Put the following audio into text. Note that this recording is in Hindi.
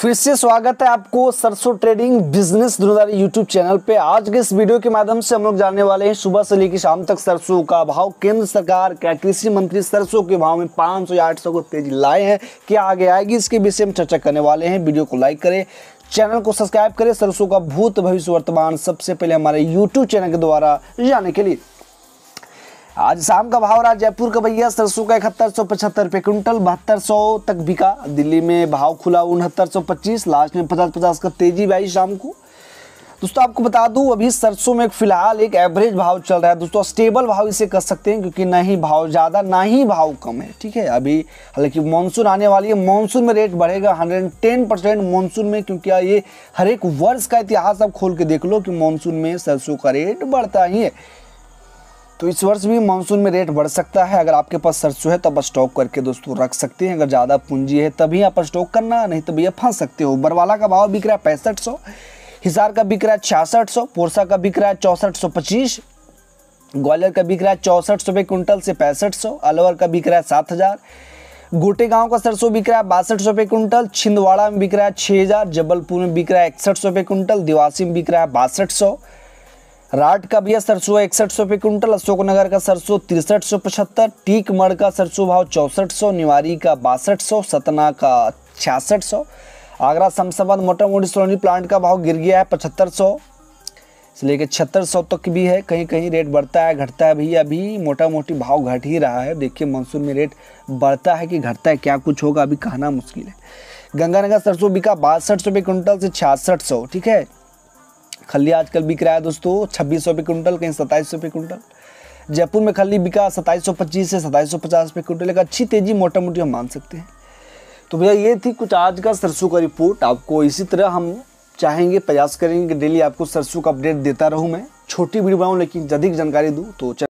फिर से स्वागत है आपको Sarson trading business Duniyadari YouTube channel पे आज के इस वीडियो के माध्यम से हम लोग जानने वाले हैं सुबह से लेकर शाम तक सरसों का भाव केंद्र सरकार क्या कृषि मंत्री सरसों के भाव में 500 या 800 को तेजी लाए हैं क्या आगे आएगी इसके विषय में चर्चा करने वाले हैं वीडियो को लाइक करें चैनल को सब्सक्राइब करें सरसों का भूत भविष्य वर्तमान सबसे पहले हमारे यूट्यूब चैनल के द्वारा जाने के लिए आज शाम का भाव रहा जयपुर का भैया सरसों का इकहत्तर सौ पचहत्तर रुपये क्विंटल बहत्तर सौ तक बिका दिल्ली में भाव खुला उनहत्तर सौ पच्चीस लास्ट में पचास पचास का तेजी भी आई शाम को दोस्तों आपको बता दूं अभी सरसों में फिलहाल एक एवरेज भाव चल रहा है दोस्तों स्टेबल भाव इसे कर सकते हैं क्योंकि ना ही भाव ज़्यादा ना ही भाव कम है ठीक है अभी हालांकि मानसून आने वाली है मानसून में रेट बढ़ेगा 110 परसेंट मानसून में क्योंकि ये हर एक वर्ष का इतिहास आप खोल के देख लो कि मानसून में सरसों का रेट बढ़ता ही है तो इस वर्ष भी मानसून में रेट बढ़ सकता है अगर आपके पास सरसों है तब आप स्टॉक करके दोस्तों रख सकते हैं अगर ज़्यादा पूंजी है तभी आप स्टॉक करना नहीं तो भैया फंस सकते हो बरवाला का भाव बिक रहा है पैंसठ सौ हिसार का बिक रहा है छियासठ सौ पोरसा का बिक रहा है चौंसठ सौ पच्चीस ग्वालियर का बिक रहा है चौंसठ रुपये कुंटल से पैंसठ सौ अलवर का बिक रहा है सात हज़ार गोटे गाँव का सरसों बिक रहा है बासठ रुपये कुंटल छिंदवाड़ा में बिक रहा है छः हज़ार जबलपुर में बिक रहा है इकसठ रुपये कुंटल दिवासी में बिक रहा है बासठ सौ राट का भैया सरसों इकसठ सौ रुपये कुंटल अशोकनगर का सरसों तिरसठ सौ पचहत्तर टीकमढ़ का सरसों भाव चौंसठ सौ निवारी का बासठ सौ सतना का छियासठ सौ आगरा शमशाबाद मोटामोटी सोनी प्लांट का भाव गिर गया है पचहत्तर सौ से लेकर छहत्तर सौ तक भी है कहीं कहीं रेट बढ़ता है घटता है भैया अभी मोटा मोटी भाव घट ही रहा है देखिए मानसून में रेट बढ़ता है कि घटता है क्या कुछ होगा अभी कहना मुश्किल है गंगानगर सरसों बिका बासठ सौ रुपये कुंटल से छियासठ सौ ठीक है खल्ली आजकल बिक रहा है दोस्तों छब्बीस सौ रुपये कुंटल कहीं सत्ताईस सौ रुपये कुंटल जयपुर में खल्ली बिका सत्ताईस सौ पच्चीस से सत्ताईस सौ पचास रुपये कुंटल एक अच्छी तेज़ी मोटा मोटी हम मान सकते हैं तो भैया ये थी कुछ आज का सरसों का रिपोर्ट आपको इसी तरह हम चाहेंगे प्रयास करेंगे कि डेली आपको सरसों का अपडेट देता रहूँ मैं छोटी वीडियो बनाऊँ लेकिन अधिक जानकारी दूँ तो